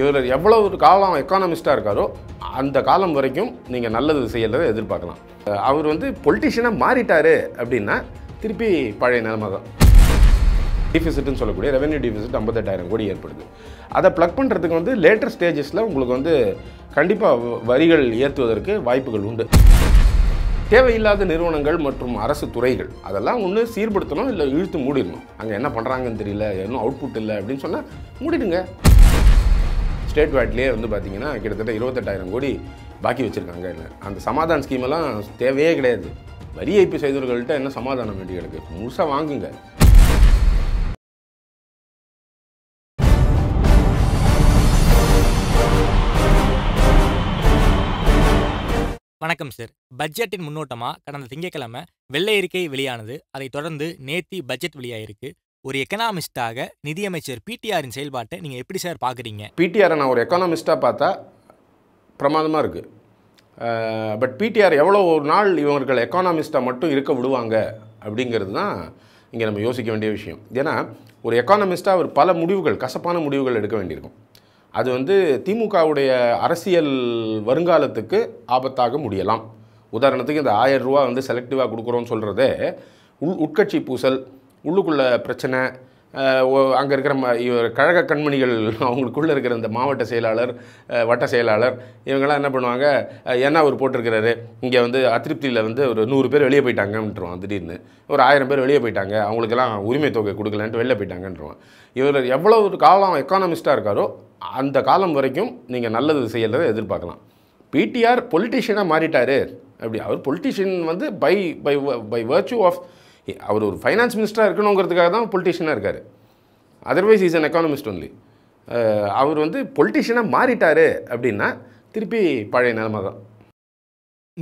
இவர் எவ்வளோ ஒரு காலம் எக்கானமிஸ்ட்டாக இருக்காரோ அந்த காலம் வரைக்கும் நீங்கள் நல்லது செய்யறதை எதிர்பார்க்கலாம் அவர் வந்து பொலிட்டிஷியனாக மாறிட்டார் அப்படின்னா திருப்பி பழைய நிலைமை தான் டிஃபிசிட்னு சொல்லக்கூடிய ரெவென்யூ டிஃபிசிட் ஐம்பத்தெட்டாயிரம் கோடி ஏற்படுது அதை ப்ளக் பண்ணுறதுக்கு வந்து லேட்டர் ஸ்டேஜஸில் உங்களுக்கு வந்து கண்டிப்பாக வரிகள் ஏற்றுவதற்கு வாய்ப்புகள் உண்டு தேவையில்லாத நிறுவனங்கள் மற்றும் அரசு துறைகள் அதெல்லாம் ஒன்று சீர்படுத்தணும் இல்லை இழுத்து மூடிடணும் அங்கே என்ன பண்ணுறாங்கன்னு தெரியல இன்னும் அவுட்புட் இல்லை அப்படின்னு சொன்னால் மூடிடுங்க ஸ்டேட் வேட்லேயே வந்து பார்த்திங்கன்னா கிட்டத்தட்ட இருபத்தெட்டாயிரம் கோடி பாக்கி வச்சுருக்காங்க இல்லை அந்த சமாதான ஸ்கீமெல்லாம் தேவையே கிடையாது வரி ஏய்ப்பு செய்தவர்கள்ட்ட என்ன சமாதானம் வேண்டிய கிடக்கு முழுசாக வாங்குங்க வணக்கம் சார் பட்ஜெட்டின் முன்னோட்டமாக கடந்த திங்கட்கிழமை வெள்ளை அறிக்கை வெளியானது அதைத் தொடர்ந்து நேத்தி பட்ஜெட் வெளியாயிருக்கு ஒரு எக்கனாமிஸ்டாக நிதியமைச்சர் பிடிஆரின் செயல்பாட்டை நீங்கள் எப்படி சார் பார்க்குறீங்க பிடிஆரை நான் ஒரு எக்கனாமிஸ்ட்டாக பார்த்தா பிரமாதமாக இருக்குது பட் பிடிஆர் எவ்வளோ ஒரு நாள் இவர்கள் எக்கானாமிஸ்ட்டாக மட்டும் இருக்க விடுவாங்க அப்படிங்கிறது தான் இங்கே நம்ம யோசிக்க வேண்டிய விஷயம் ஏன்னா ஒரு எக்கானமிஸ்ட்டாக அவர் பல முடிவுகள் கசப்பான முடிவுகள் எடுக்க வேண்டியிருக்கும் அது வந்து திமுகவுடைய அரசியல் வருங்காலத்துக்கு ஆபத்தாக முடியலாம் உதாரணத்துக்கு இந்த ஆயிரம் ரூபா வந்து செலக்டிவாக கொடுக்குறோன்னு சொல்கிறதே உள் உட்கட்சி பூசல் உள்ளுக்குள்ளே பிரச்சனை அங்கே இருக்கிற இவர் கழக கண்மணிகள் அவங்களுக்குள்ளே இருக்கிற இந்த மாவட்ட செயலாளர் வட்ட செயலாளர் இவங்கெல்லாம் என்ன பண்ணுவாங்க என்ன அவர் போட்டிருக்கிறாரு இங்கே வந்து அதிருப்தியில் வந்து ஒரு நூறு பேர் வெளியே போயிட்டாங்கன்றோம் திடீர்னு ஒரு ஆயிரம் பேர் வெளியே போயிட்டாங்க அவங்களுக்கெல்லாம் உரிமை தொகை கொடுக்கலன்ட்டு வெளியே போயிட்டாங்கன்றோம் இவர் எவ்வளோ ஒரு காலம் எக்கானமிஸ்ட்டாக இருக்காரோ அந்த காலம் வரைக்கும் நீங்கள் நல்லது செய்யறதை எதிர்பார்க்கலாம் பிடிஆர் பொலிட்டிஷியனாக மாறிட்டார் அப்படி அவர் பொலிட்டிஷியன் வந்து by by by virtue of அவர் ஒரு ஃபைனான்ஸ் மினிஸ்டராக இருக்கணுங்கிறதுக்காக தான் பொலிட்டிஷியனாக இருக்கார் otherwise is an economist only அவர் வந்து பொலிட்டிஷியனாக மாறிட்டார் அப்படின்னா திருப்பி பழைய நிலமை தான்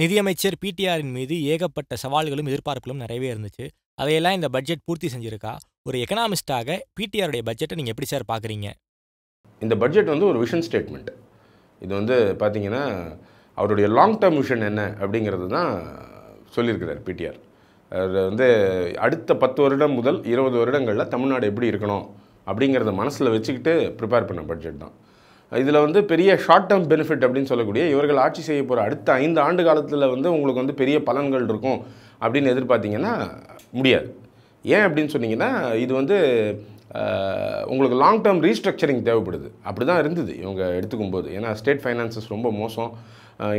நிதியமைச்சர் பிடிஆரின் மீது ஏகப்பட்ட சவால்களும் எதிர்பார்ப்புகளும் நிறையவே இருந்துச்சு அதையெல்லாம் இந்த பட்ஜெட் பூர்த்தி செஞ்சுருக்கா ஒரு எக்கனாமிஸ்டாக பிடிஆருடைய பட்ஜெட்டை நீங்கள் எப்படி சார் பார்க்குறீங்க இந்த பட்ஜெட் வந்து ஒரு விஷன் ஸ்டேட்மெண்ட் இது வந்து பார்த்திங்கன்னா அவருடைய லாங் டேர்ம் விஷன் என்ன அப்படிங்கிறது தான் சொல்லியிருக்கிறார் பிடிஆர் வந்து அடுத்த பத்து வருடம் முதல் இருபது வருடங்களில் தமிழ்நாடு எப்படி இருக்கணும் அப்படிங்கிறத மனசில் வச்சுக்கிட்டு ப்ரிப்பேர் பண்ண பட்ஜெட் தான் இதில் வந்து பெரிய ஷார்ட் டேர்ம் பெனிஃபிட் அப்படின்னு சொல்லக்கூடிய இவர்கள் ஆட்சி செய்ய போகிற அடுத்த ஐந்து ஆண்டு காலத்தில் வந்து உங்களுக்கு வந்து பெரிய பலன்கள் இருக்கும் அப்படின்னு எதிர்பார்த்தீங்கன்னா முடியாது ஏன் அப்படின்னு சொன்னீங்கன்னா இது வந்து உங்களுக்கு லாங் டேர்ம் ரீஸ்ட்ரக்சரிங் தேவைப்படுது அப்படி தான் இருந்தது இவங்க எடுத்துக்கும் போது ஏன்னா ஸ்டேட் ஃபைனான்சஸ் ரொம்ப மோசம்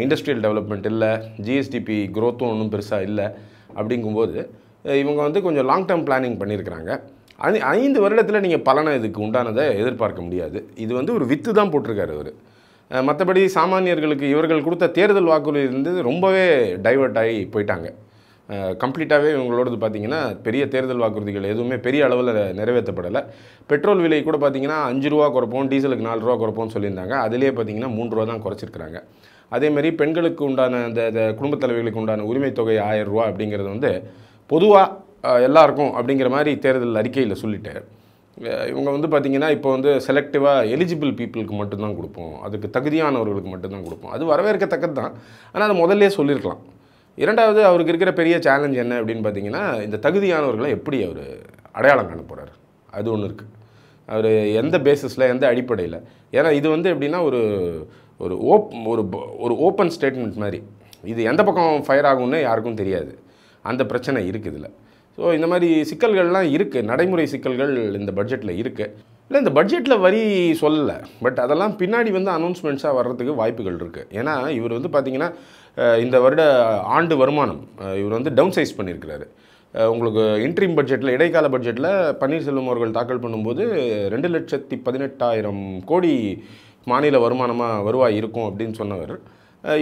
இண்டஸ்ட்ரியல் டெவலப்மெண்ட் இல்லை ஜிஎஸ்டிபி க்ரோத்தும் ஒன்றும் பெருசாக இல்லை அப்படிங்கும்போது இவங்க வந்து கொஞ்சம் லாங் டேர்ம் பிளானிங் பண்ணியிருக்கிறாங்க ஐ ஐந்து வருடத்தில் நீங்கள் பலனை இதுக்கு உண்டானதை எதிர்பார்க்க முடியாது இது வந்து ஒரு வித்து தான் போட்டிருக்காரு அவர் மற்றபடி சாமானியர்களுக்கு இவர்கள் கொடுத்த தேர்தல் வாக்குறுதி இருந்து ரொம்பவே டைவெர்ட் ஆகி போயிட்டாங்க கம்ப்ளீட்டாகவே இவங்களோடது பார்த்திங்கன்னா பெரிய தேர்தல் வாக்குறுதிகள் எதுவுமே பெரிய அளவில் நிறைவேற்றப்படலை பெட்ரோல் விலை கூட பார்த்திங்கன்னா அஞ்சு ரூபா குறைப்போம் டீசலுக்கு நாலு ரூபா குறைப்போம்னு சொல்லியிருந்தாங்க அதிலே பார்த்திங்கன்னா மூன்று ரூபா தான் குறைச்சிருக்கிறாங்க அதேமாரி பெண்களுக்கு உண்டான அந்த குடும்பத் தலைவர்களுக்கு உண்டான உரிமை தொகை ஆயிரம் ரூபா அப்படிங்கிறது வந்து பொதுவாக எல்லாருக்கும் அப்படிங்கிற மாதிரி தேர்தல் அறிக்கையில் சொல்லிட்டு இவங்க வந்து பார்த்திங்கன்னா இப்போ வந்து செலக்டிவாக எலிஜிபிள் பீப்புளுக்கு மட்டும்தான் கொடுப்போம் அதுக்கு தகுதியானவர்களுக்கு மட்டும்தான் கொடுப்போம் அது வரவேற்கத்தக்கது தான் ஆனால் அது முதல்ல சொல்லியிருக்கலாம் இரண்டாவது அவருக்கு இருக்கிற பெரிய சேலஞ்ச் என்ன அப்படின்னு பார்த்தீங்கன்னா இந்த தகுதியானவர்களை எப்படி அவர் அடையாளம் காண போகிறார் அது ஒன்று இருக்குது அவர் எந்த பேஸிஸில் எந்த அடிப்படையில் ஏன்னா இது வந்து எப்படின்னா ஒரு ஒரு ஓப் ஒரு ஒரு ஓப்பன் ஸ்டேட்மெண்ட் மாதிரி இது எந்த பக்கம் ஃபயர் ஆகும்னு யாருக்கும் தெரியாது அந்த பிரச்சனை இருக்குது இதில் ஸோ இந்த மாதிரி சிக்கல்கள்லாம் இருக்குது நடைமுறை சிக்கல்கள் இந்த பட்ஜெட்டில் இருக்குது இல்லை இந்த பட்ஜெட்டில் வரி சொல்லலை பட் அதெல்லாம் பின்னாடி வந்து அனௌன்ஸ்மெண்ட்ஸாக வர்றதுக்கு வாய்ப்புகள் இருக்குது ஏன்னா இவர் வந்து பார்த்திங்கன்னா இந்த வருட ஆண்டு வருமானம் இவர் வந்து டவுன் சைஸ் பண்ணியிருக்கிறாரு உங்களுக்கு இன்ட்ரீம் பட்ஜெட்டில் இடைக்கால பட்ஜெட்டில் பன்னீர்செல்வம் அவர்கள் தாக்கல் பண்ணும்போது ரெண்டு லட்சத்தி பதினெட்டாயிரம் கோடி மாநில வருமானமாக வருவாய் இருக்கும் அப்படின்னு சொன்னவர்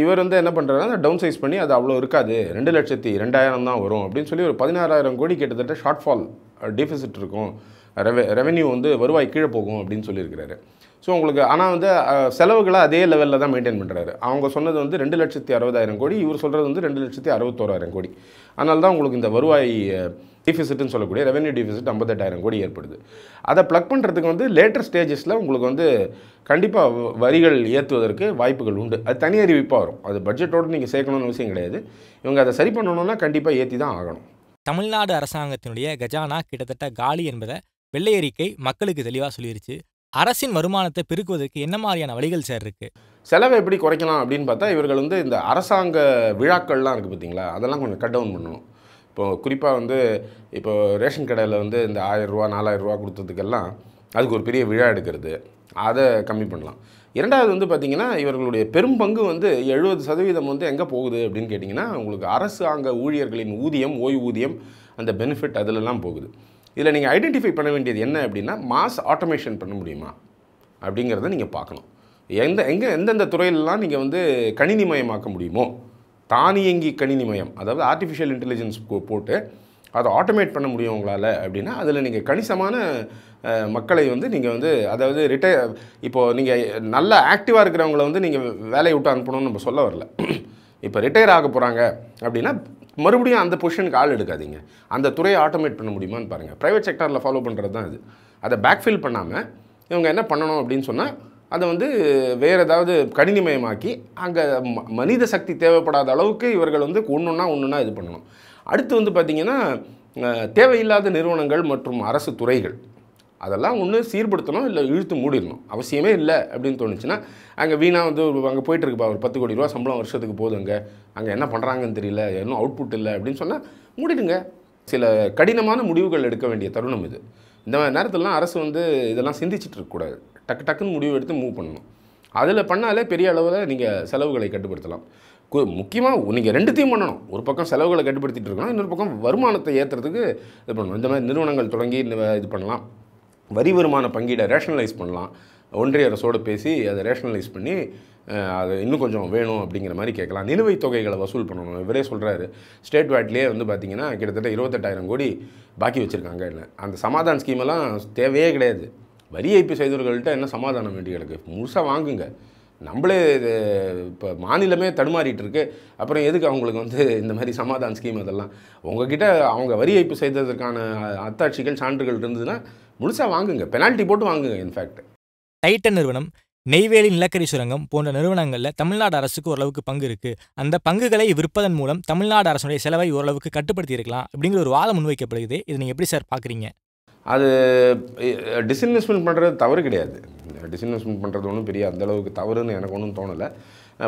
இவர் வந்து என்ன பண்ணுறாருன்னா டவுன் சைஸ் பண்ணி அது அவ்வளோ இருக்காது ரெண்டு லட்சத்தி ரெண்டாயிரம் தான் வரும் அப்படின்னு சொல்லி ஒரு பதினாறாயிரம் கோடி கிட்டத்தட்ட ஷார்ட்ஃபால் டிஃபிசிட் இருக்கும் ரெவ ரெவென்யூ வந்து வருவாய் கீழே போகும் அப்படின்னு சொல்லியிருக்கிறாரு ஸோ உங்களுக்கு ஆனால் வந்து செலவுகளை அதே லெவலில் தான் மெயின்டைன் பண்ணுறாரு அவங்க சொன்னது வந்து ரெண்டு லட்சத்தி அறுபதாயிரம் கோடி இவர் சொல்கிறது வந்து ரெண்டு லட்சத்தி அறுபத்தோராயிரம் கோடி அதனால தான் உங்களுக்கு இந்த வருவாய் டிஃபிசிட்னு சொல்லக்கூடிய ரெவென்யூ டிஃபிசிட் ஐம்பத்தெட்டாயிரம் கோடி ஏற்படுது அதை ப்ளக் பண்ணுறதுக்கு வந்து லேட்டர் ஸ்டேஜஸில் உங்களுக்கு வந்து கண்டிப்பாக வரிகள் ஏற்றுவதற்கு வாய்ப்புகள் உண்டு அது தனி அறிவிப்பாக வரும் அது பட்ஜெட்டோடு நீங்கள் சேர்க்கணும்னு அவசியம் கிடையாது இவங்க அதை சரி பண்ணணும்னா கண்டிப்பாக ஏற்றி தான் ஆகணும் தமிழ்நாடு அரசாங்கத்தினுடைய கஜானா கிட்டத்தட்ட காலி என்பதை வெள்ளை அறிக்கை மக்களுக்கு தெளிவாக சொல்லிருச்சு அரசின் வருமானத்தை பெருக்குவதற்கு என்ன மாதிரியான வழிகள் சார் இருக்கு செலவை எப்படி குறைக்கலாம் அப்படின்னு பார்த்தா இவர்கள் வந்து இந்த அரசாங்க விழாக்கள்லாம் இருக்குது பார்த்தீங்களா அதெல்லாம் கொஞ்சம் கட் டவுன் பண்ணணும் இப்போது குறிப்பாக வந்து இப்போ ரேஷன் கடையில் வந்து இந்த ஆயிரரூவா நாலாயிரரூவா கொடுத்ததுக்கெல்லாம் அதுக்கு ஒரு பெரிய விழா எடுக்கிறது அதை கம்மி பண்ணலாம் இரண்டாவது வந்து பார்த்திங்கன்னா இவர்களுடைய பெரும்பங்கு வந்து எழுபது சதவீதம் வந்து எங்கே போகுது அப்படின்னு கேட்டிங்கன்னா உங்களுக்கு அரசு அங்க ஊழியர்களின் ஊதியம் ஓய்வூதியம் அந்த பெனிஃபிட் அதிலெல்லாம் போகுது இதில் நீங்கள் ஐடென்டிஃபை பண்ண வேண்டியது என்ன அப்படின்னா மாஸ் ஆட்டோமேஷன் பண்ண முடியுமா அப்படிங்கிறத நீங்கள் பார்க்கணும் எந்த எங்கே எந்தெந்த துறையிலலாம் நீங்கள் வந்து கணினிமயமாக்க முடியுமோ தானியங்கி கணினி மயம் அதாவது ஆர்டிஃபிஷியல் இன்டெலிஜென்ஸ் போட்டு அதை ஆட்டோமேட் பண்ண முடியும் உங்களால் அப்படின்னா அதில் நீங்கள் கணிசமான மக்களை வந்து நீங்கள் வந்து அதாவது ரிட்டை இப்போது நீங்கள் நல்ல ஆக்டிவாக இருக்கிறவங்கள வந்து நீங்கள் வேலையை விட்டு அனுப்பணும்னு நம்ம சொல்ல வரல இப்போ ரிட்டையர் ஆக போகிறாங்க அப்படின்னா மறுபடியும் அந்த பொசிஷனுக்கு ஆள் எடுக்காதீங்க அந்த துறையை ஆட்டோமேட் பண்ண முடியுமான்னு பாருங்கள் ப்ரைவேட் செக்டரில் ஃபாலோ பண்ணுறது தான் இது அதை பேக்ஃபில் பண்ணாமல் இவங்க என்ன பண்ணணும் அப்படின்னு சொன்னால் அதை வந்து வேறு ஏதாவது கணினிமயமாக்கி அங்கே மனித சக்தி தேவைப்படாத அளவுக்கு இவர்கள் வந்து ஒன்றுன்னா ஒன்றுனா இது பண்ணணும் அடுத்து வந்து பார்த்திங்கன்னா தேவையில்லாத நிறுவனங்கள் மற்றும் அரசு துறைகள் அதெல்லாம் ஒன்று சீர்படுத்தணும் இல்லை இழுத்து மூடிடணும் அவசியமே இல்லை அப்படின்னு தோணுச்சுன்னா அங்கே வீணாக வந்து அங்கே போயிட்டுருக்குப்பா ஒரு பத்து கோடி ரூபா சம்பளம் வருஷத்துக்கு போதும் அங்கே என்ன பண்ணுறாங்கன்னு தெரியல இன்னும் அவுட்புட் இல்லை அப்படின்னு சொன்னால் மூடிடுங்க சில கடினமான முடிவுகள் எடுக்க வேண்டிய தருணம் இது இந்த மாதிரி நேரத்துலலாம் அரசு வந்து இதெல்லாம் சிந்திச்சுட்டு இருக்கக்கூடாது டக்கு டக்குன்னு முடிவு எடுத்து மூவ் பண்ணணும் அதில் பண்ணாலே பெரிய அளவில் நீங்கள் செலவுகளை கட்டுப்படுத்தலாம் முக்கியமாக நீங்கள் ரெண்டுத்தையும் பண்ணணும் ஒரு பக்கம் செலவுகளை கட்டுப்படுத்திட்டு இருக்கணும் இன்னொரு பக்கம் வருமானத்தை ஏற்றுறதுக்கு இது பண்ணணும் இந்த மாதிரி நிறுவனங்கள் தொடங்கி இது பண்ணலாம் வரி வருமான பங்கீடை ரேஷனலைஸ் பண்ணலாம் ஒன்றிய அரசோடு பேசி அதை ரேஷனலைஸ் பண்ணி அது இன்னும் கொஞ்சம் வேணும் அப்படிங்கிற மாதிரி கேட்கலாம் நிலுவைத் தொகைகளை வசூல் பண்ணணும் இவரே சொல்கிறாரு ஸ்டேட் வேட்லேயே வந்து பார்த்திங்கன்னா கிட்டத்தட்ட இருபத்தெட்டாயிரம் கோடி பாக்கி வச்சுருக்காங்க அந்த சமாதான் ஸ்கீமெல்லாம் தேவையே கிடையாது வரி ஏய்ப்பு செய்தவர்கள்ட்ட என்ன சமாதானம் வேண்டி கிடக்கு முழுசாக வாங்குங்க நம்மளே இது இப்போ மாநிலமே தடுமாறிட்டு இருக்கு அப்புறம் எதுக்கு அவங்களுக்கு வந்து இந்த மாதிரி சமாதான ஸ்கீம் அதெல்லாம் உங்ககிட்ட அவங்க வரி ஏய்ப்பு செய்ததற்கான அத்தாட்சிகள் சான்றுகள் இருந்ததுன்னா முழுசாக வாங்குங்க பெனால்ட்டி போட்டு வாங்குங்க இன்ஃபேக்ட் டைட்டன் நிறுவனம் நெய்வேலி நிலக்கரி சுரங்கம் போன்ற நிறுவனங்களில் தமிழ்நாடு அரசுக்கு ஓரளவுக்கு பங்கு இருக்குது அந்த பங்குகளை விற்பதன் மூலம் தமிழ்நாடு அரசுடைய செலவை ஓரளவுக்கு கட்டுப்படுத்தி இருக்கலாம் அப்படிங்கிற ஒரு வாதம் முன்வைக்கப்படுகிறது இதை நீங்கள் எப்படி சார் பார்க்குறீங்க அது டிஸ்இன்வெஸ்ட்மெண்ட் பண்ணுறது தவறு கிடையாது டிஸ்இன்வெஸ்ட்மெண்ட் பண்ணுறது ஒன்றும் பெரிய அந்தளவுக்கு தவறுன்னு எனக்கு ஒன்றும் தோணலை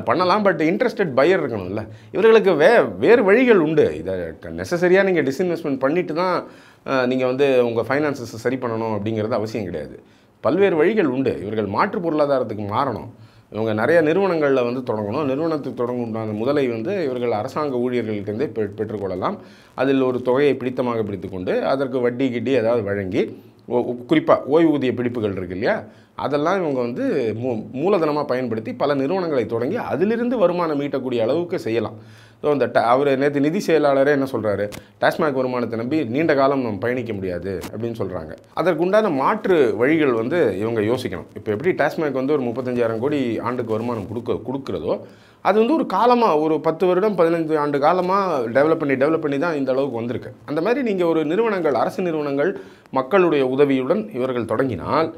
பண்ணலாம் பட் இன்ட்ரெஸ்டட் பையர் இருக்கணும்ல இவர்களுக்கு வே வேறு வழிகள் உண்டு இதை நெசசரியாக நீங்கள் டிஸ்இன்வெஸ்ட்மெண்ட் பண்ணிட்டு தான் நீங்கள் வந்து உங்கள் ஃபைனான்சஸ் சரி பண்ணணும் அப்படிங்கிறது அவசியம் கிடையாது பல்வேறு வழிகள் உண்டு இவர்கள் மாற்று பொருளாதாரத்துக்கு மாறணும் இவங்க நிறைய நிறுவனங்களில் வந்து தொடங்கணும் நிறுவனத்துக்கு தொடங்கும் அந்த முதலை வந்து இவர்கள் அரசாங்க ஊழியர்கள்ட்டே பெ பெற்றுக்கொள்ளலாம் அதில் ஒரு தொகையை பிடித்தமாக பிடித்துக்கொண்டு அதற்கு வட்டி கிட்டி ஏதாவது வழங்கி குறிப்பாக ஓய்வூதிய பிடிப்புகள் இருக்கு இல்லையா அதெல்லாம் இவங்க வந்து மூ மூலதனமாக பயன்படுத்தி பல நிறுவனங்களை தொடங்கி அதிலிருந்து வருமானம் ஈட்டக்கூடிய அளவுக்கு செய்யலாம் ஸோ அந்த ட அவர் நேற்று நிதி செயலாளரே என்ன சொல்கிறாரு டாஸ்மாக் வருமானத்தை நம்பி நீண்ட காலம் நம்ம பயணிக்க முடியாது அப்படின்னு சொல்கிறாங்க அதற்குண்டான மாற்று வழிகள் வந்து இவங்க யோசிக்கணும் இப்போ எப்படி டாஸ்மாக் வந்து ஒரு முப்பத்தஞ்சாயிரம் கோடி ஆண்டுக்கு வருமானம் கொடுக்க கொடுக்குறதோ அது வந்து ஒரு காலமாக ஒரு பத்து வருடம் பதினஞ்சு ஆண்டு காலமாக டெவலப் பண்ணி டெவலப் பண்ணி தான் இந்த அளவுக்கு வந்திருக்கு அந்த மாதிரி நீங்கள் ஒரு நிறுவனங்கள் அரசு நிறுவனங்கள் மக்களுடைய உதவியுடன் இவர்கள் தொடங்கினால்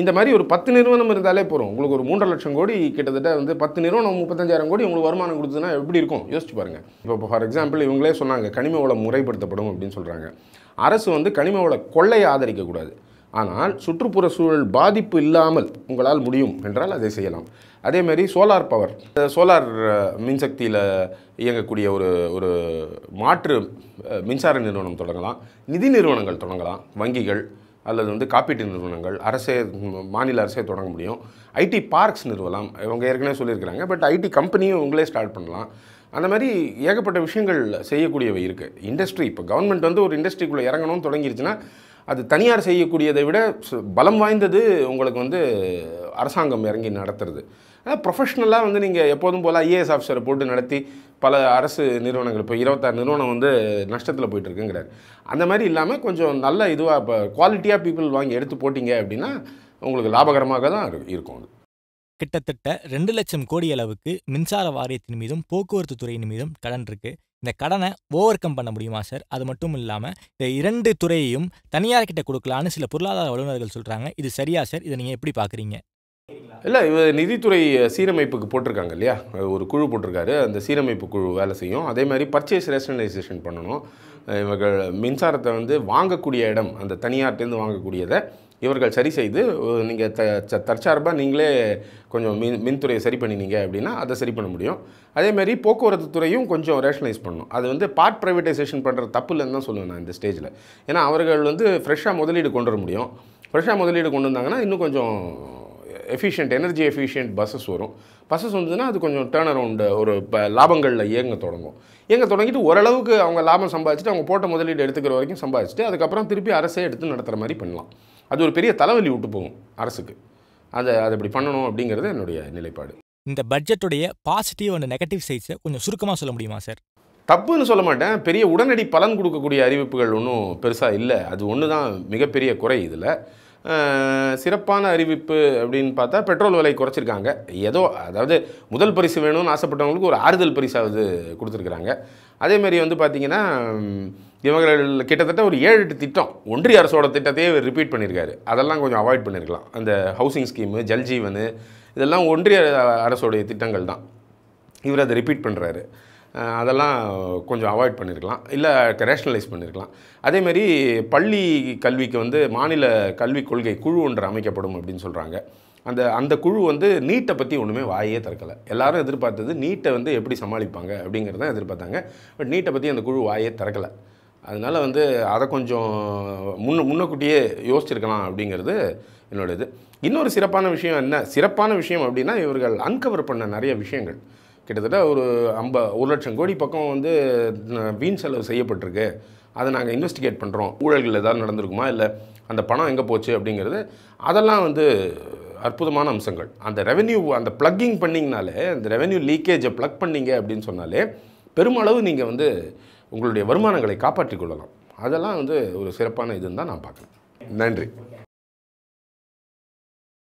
இந்த மாதிரி ஒரு பத்து நிறுவனம் இருந்தாலே போகிறோம் உங்களுக்கு ஒரு மூன்றரை லட்சம் கோடி கிட்டத்தட்ட வந்து பத்து நிறுவனம் முப்பத்தஞ்சாயிரம் கோடி உங்களுக்கு வருமானம் கொடுத்ததுன்னா எப்படி இருக்கும் யோசிச்சு பாருங்கள் இப்போ ஃபார் எக்ஸாம்பிள் இவங்களே சொன்னாங்க கனிம வளம் முறைப்படுத்தப்படும் அப்படின்னு சொல்கிறாங்க அரசு வந்து கனிம வள கொள்ளையை ஆதரிக்கக்கூடாது ஆனால் சுற்றுப்புற சூழல் பாதிப்பு இல்லாமல் உங்களால் முடியும் என்றால் அதை செய்யலாம் அதே மாதிரி சோலார் பவர் சோலார் மின்சக்தியில் இயங்கக்கூடிய ஒரு ஒரு மாற்று மின்சார நிறுவனம் தொடங்கலாம் நிதி நிறுவனங்கள் தொடங்கலாம் வங்கிகள் அல்லது வந்து காப்பீட்டு நிறுவனங்கள் அரசே மாநில அரசே தொடங்க முடியும் ஐடி பார்க்ஸ் நிறுவலாம் இவங்க ஏற்கனவே சொல்லியிருக்கிறாங்க பட் ஐடி கம்பெனியும் உங்களே ஸ்டார்ட் பண்ணலாம் அந்த மாதிரி ஏகப்பட்ட விஷயங்கள் செய்யக்கூடியவை இருக்குது இண்டஸ்ட்ரி இப்போ கவர்மெண்ட் வந்து ஒரு இண்டஸ்ட்ரிக்குள்ளே இறங்கணும்னு தொடங்கிருச்சுன்னா அது தனியார் செய்யக்கூடியதை விட பலம் வாய்ந்தது உங்களுக்கு வந்து அரசாங்கம் இறங்கி நடத்துறது ஆனால் ப்ரொஃபஷ்னலாக வந்து நீங்கள் எப்போதும் போல் ஐஏஎஸ் ஆஃபீஸரை போட்டு நடத்தி பல அரசு நிறுவனங்கள் இப்போ இருபத்தாறு நிறுவனம் வந்து நஷ்டத்தில் போயிட்டுருக்குங்கிறார் அந்த மாதிரி இல்லாமல் கொஞ்சம் நல்ல இதுவாக இப்போ குவாலிட்டியாக பீப்புள் வாங்கி எடுத்து போட்டிங்க அப்படின்னா உங்களுக்கு லாபகரமாக தான் இருக்கும் அது கிட்டத்தட்ட ரெண்டு லட்சம் கோடி அளவுக்கு மின்சார வாரியத்தின் மீதும் போக்குவரத்து துறையின் மீதும் கடன் இருக்குது இந்த கடனை ஓவர் கம் பண்ண முடியுமா சார் அது மட்டும் இல்லாமல் இந்த இரண்டு துறையையும் தனியார் கிட்ட கொடுக்கலான்னு சில பொருளாதார வல்லுநர்கள் சொல்கிறாங்க இது சரியா சார் இதை நீங்கள் எப்படி பார்க்குறீங்க இல்லை இவர் நிதித்துறை சீரமைப்புக்கு போட்டிருக்காங்க இல்லையா ஒரு குழு போட்டிருக்காரு அந்த சீரமைப்பு குழு வேலை செய்யும் அதே மாதிரி பர்ச்சேஸ் ரேஷனலைசேஷன் பண்ணணும் இவர்கள் மின்சாரத்தை வந்து வாங்கக்கூடிய இடம் அந்த தனியார்ட்டேருந்து வாங்கக்கூடியதை இவர்கள் சரி செய்து நீங்கள் த ச தற்சார்பாக நீங்களே கொஞ்சம் மின் மின்துறையை சரி பண்ணினீங்க அப்படின்னா அதை சரி பண்ண முடியும் அதேமாதிரி போக்குவரத்து துறையும் கொஞ்சம் ரேஷனலைஸ் பண்ணணும் அது வந்து பார்ட் ப்ரைவேட்டைசேஷன் பண்ணுற தப்பு இல்லைன்னு தான் சொல்லுவேன் நான் இந்த ஸ்டேஜில் ஏன்னா அவர்கள் வந்து ஃப்ரெஷ்ஷாக முதலீடு கொண்டு வர முடியும் ஃப்ரெஷ்ஷாக முதலீடு கொண்டு வந்தாங்கன்னா இன்னும் கொஞ்சம் எஃபிஷியன்ட் எனர்ஜி எஃபிஷியன்ட் பஸ்ஸஸ் வரும் பஸ்ஸஸ் வந்ததுன்னா அது கொஞ்சம் டேர்ன் அரவுண்டு ஒரு இப்போ லாபங்களில் இயங்க தொடங்கும் இயங்க தொடங்கிட்டு ஓரளவுக்கு அவங்க லாபம் சம்பாதிச்சுட்டு அவங்க போட்ட முதலீடு எடுத்துக்கிற வரைக்கும் சம்பாதிச்சுட்டு அதுக்கப்புறம் திருப்பி அரசே எடுத்து நடத்துகிற மாதிரி பண்ணலாம் அது ஒரு பெரிய தலைவலி விட்டு போகும் அரசுக்கு அதை அதை இப்படி பண்ணணும் அப்படிங்கிறது என்னுடைய நிலைப்பாடு இந்த பட்ஜெட்டுடைய பாசிட்டிவ் அண்ட் நெகட்டிவ் சைட்ஸை கொஞ்சம் சுருக்கமாக சொல்ல முடியுமா சார் தப்புன்னு சொல்ல மாட்டேன் பெரிய உடனடி பலன் கொடுக்கக்கூடிய அறிவிப்புகள் ஒன்றும் பெருசாக இல்லை அது ஒன்று தான் மிகப்பெரிய குறை இதில் சிறப்பான அறிவிப்பு அப்படின்னு பார்த்தா பெட்ரோல் விலை குறைச்சிருக்காங்க ஏதோ அதாவது முதல் பரிசு வேணும்னு ஆசைப்பட்டவங்களுக்கு ஒரு ஆறுதல் பரிசாவது கொடுத்துருக்குறாங்க அதேமாரி வந்து பார்த்திங்கன்னா இவங்கள் கிட்டத்தட்ட ஒரு ஏழு எட்டு திட்டம் ஒன்றிய அரசோட திட்டத்தையே ரிப்பீட் பண்ணியிருக்காரு அதெல்லாம் கொஞ்சம் அவாய்ட் பண்ணியிருக்கலாம் அந்த ஹவுசிங் ஸ்கீமு ஜல்ஜீவனு இதெல்லாம் ஒன்றிய அரசோடைய திட்டங்கள் தான் இவர் அதை ரிப்பீட் பண்ணுறாரு அதெல்லாம் கொஞ்சம் அவாய்ட் பண்ணியிருக்கலாம் இல்லை ரேஷ்னலைஸ் பண்ணியிருக்கலாம் அதேமாரி பள்ளி கல்விக்கு வந்து மாநில கல்விக் கொள்கை குழு ஒன்று அமைக்கப்படும் அப்படின்னு சொல்கிறாங்க அந்த அந்த குழு வந்து நீட்டை பற்றி ஒன்றுமே வாயே திறக்கலை எல்லாரும் எதிர்பார்த்தது நீட்டை வந்து எப்படி சமாளிப்பாங்க அப்படிங்கிறத எதிர்பார்த்தாங்க பட் நீட்டை பற்றி அந்த குழு வாயே திறக்கலை அதனால் வந்து அதை கொஞ்சம் முன்ன முன்னக்கூட்டியே யோசிச்சிருக்கலாம் அப்படிங்கிறது என்னோட இது இன்னொரு சிறப்பான விஷயம் என்ன சிறப்பான விஷயம் அப்படின்னா இவர்கள் அன்கவர் பண்ண நிறைய விஷயங்கள் கிட்டத்தட்ட ஒரு ஐம்ப ஒரு லட்சம் கோடி பக்கம் வந்து வீண் செலவு செய்யப்பட்டிருக்கு அதை நாங்கள் இன்வெஸ்டிகேட் பண்ணுறோம் ஊழல்கள் ஏதாவது நடந்திருக்குமா இல்லை அந்த பணம் எங்கே போச்சு அப்படிங்கிறது அதெல்லாம் வந்து அற்புதமான அம்சங்கள் அந்த ரெவென்யூ அந்த ப்ளக்கிங் பண்ணிங்கனாலே அந்த ரெவென்யூ லீக்கேஜை ப்ளக் பண்ணிங்க அப்படின்னு சொன்னாலே பெருமளவு நீங்கள் வந்து உங்களுடைய வருமானங்களை காப்பாற்றிக் கொள்ளலாம் அதெல்லாம் வந்து ஒரு சிறப்பான இதுன்னு தான் நான் பார்க்குறேன் நன்றி